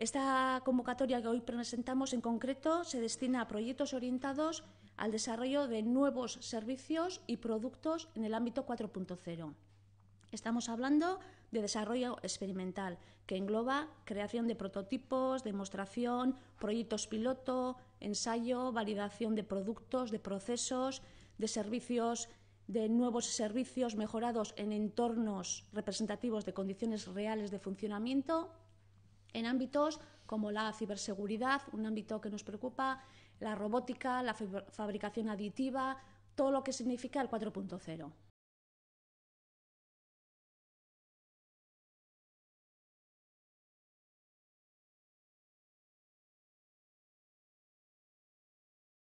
Esta convocatoria que hoy presentamos en concreto se destina a proyectos orientados al desarrollo de nuevos servicios y productos en el ámbito 4.0. Estamos hablando de desarrollo experimental, que engloba creación de prototipos, demostración, proyectos piloto, ensayo, validación de productos, de procesos, de servicios, de nuevos servicios mejorados en entornos representativos de condiciones reales de funcionamiento en ámbitos como la ciberseguridad, un ámbito que nos preocupa, la robótica, la fabricación aditiva, todo lo que significa el 4.0.